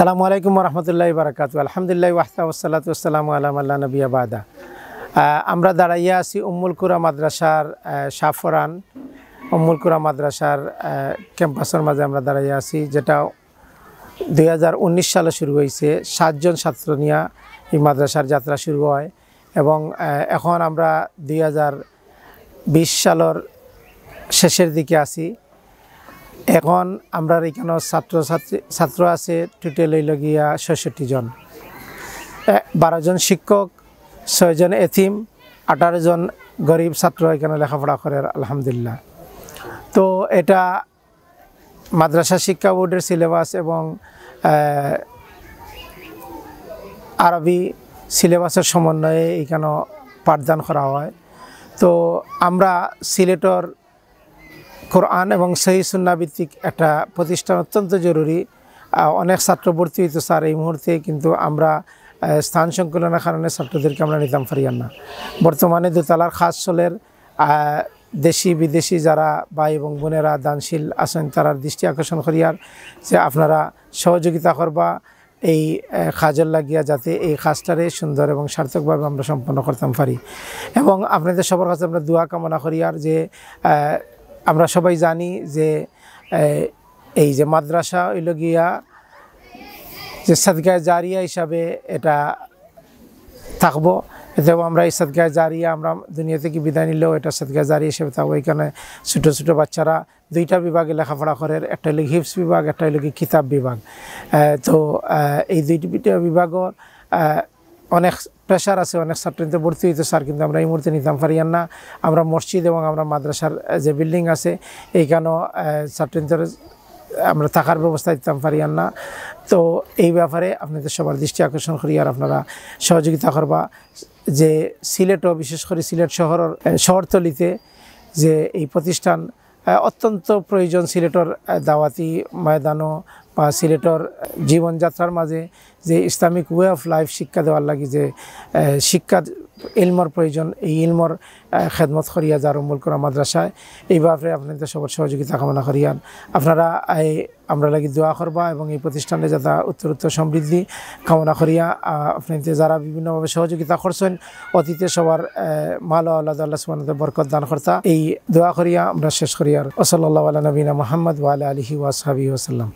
সালাম আলাইকুম রহমতুল্লাহ বারাকাতু আলহামদুলিল্লাহ ওয়াহতা ওসালাত ওসালাম আলাম আল্লাহ নবী আবাদা আমরা দাঁড়াইয়া আছি কুরা মাদ্রাসার সাফরান কুরা মাদ্রাসার ক্যাম্পাসের মাঝে আমরা দাঁড়াইয়া আছি যেটা দুই সালে শুরু হয়েছে সাতজন ছাত্র নিয়ে এই মাদ্রাসার যাত্রা শুরু হয় এবং এখন আমরা দুই সালের শেষের দিকে আছি এখন আমরা এখানে ছাত্র ছাত্রী ছাত্র আছে টোটাল লগিয়া ছয়ষট্টি জন বারোজন শিক্ষক ছয়জন এথিম আঠারো জন গরিব ছাত্র এখানে লেখাপড়া করে আলহামদুলিল্লাহ তো এটা মাদ্রাসা শিক্ষা বোর্ডের সিলেবাস এবং আরবি সিলেবাসের সমন্বয়ে এখানে পাঠদান করা হয় তো আমরা সিলেটর কোরআন এবং সেই সুন্নাভিত্তিক একটা প্রতিষ্ঠান অত্যন্ত জরুরি অনেক ছাত্র ভর্তি হইতো স্যার এই মুহূর্তে কিন্তু আমরা স্থান সংকুলনের কারণে ছাত্রদেরকে আমরা নিতাম ফারিয়ান না বর্তমানে দোতলার খাস চলের দেশি বিদেশি যারা ভাই এবং বোনেরা দানশীল আছেন তারার দৃষ্টি আকর্ষণ করিয়ার যে আপনারা সহযোগিতা করবা এই কাজের লাগিয়া যাতে এই খাজটারে সুন্দর এবং সার্থকভাবে আমরা সম্পন্ন করতাম পারি এবং আপনাদের সবার কাছে আমরা দোয়া কামনা করিয়ার যে আমরা সবাই জানি যে এই যে মাদ্রাসা হইল গিয়া যে সাদগায় জারিয়া হিসাবে এটা থাকবো এতেও আমরা এই সাদগায় জারিয়া আমরা দুনিয়া থেকে বিদায় নিলেও এটা সাদগায় জারিয়া হিসেবে থাকবো এখানে ছোটো ছোটো বাচ্চারা দুইটা বিভাগে লেখাপড়া করে একটা হলো হিপস বিভাগ একটা হলো কিতাব বিভাগ তো এই দুইটা বিভাগের অনেক প্রেশার আছে অনেক ছাত্রীতে ভর্তি হইতে স্যার কিন্তু আমরা এই মুহূর্তে নিতাম পারিয়ান না আমরা মসজিদ এবং আমরা মাদ্রাসার যে বিল্ডিং আছে এইখানেও ছাত্রীদের আমরা থাকার ব্যবস্থা দিতাম পারিয়ান না তো এই ব্যাপারে আপনাদের সবার দৃষ্টি আকর্ষণ করি আর আপনারা সহযোগিতা করবা যে সিলেটও বিশেষ করে সিলেট শহরের শহরতলিতে যে এই প্রতিষ্ঠান অত্যন্ত প্রয়োজন সিলেটর দাওয়াতি ময়দানও বা সিলেটর জীবনযাত্রার মাঝে যে ইসলামিক ওয়ে অফ লাইফ শিক্ষা দেওয়ার লাগি যে শিক্ষা ইলমর প্রয়োজন এই ইলমর খেদমত করিয়া জারুমুল করা মাদ্রাসায় এই ব্যাপারে আপনাদের সবার সহযোগিতা কামনা করিয়ান আপনারা এই আমরা লাগি দোয়া করবা এবং এই প্রতিষ্ঠানে যাতে উত্তরোত্তর সমৃদ্ধি কামনা করিয়া আপনাদের যারা বিভিন্নভাবে সহযোগিতা করছেন অতীতে সবার মাল আল্লাহ আল্লাহ সুবান বরকত দান কর্তা এই দোয়া করিয়া আমরা শেষ করিয়ার ওসল্লা আল্লাহ নবীনা মোহাম্মদ ওয়াল আলহি ওয়াসাবি ওসাল্লাম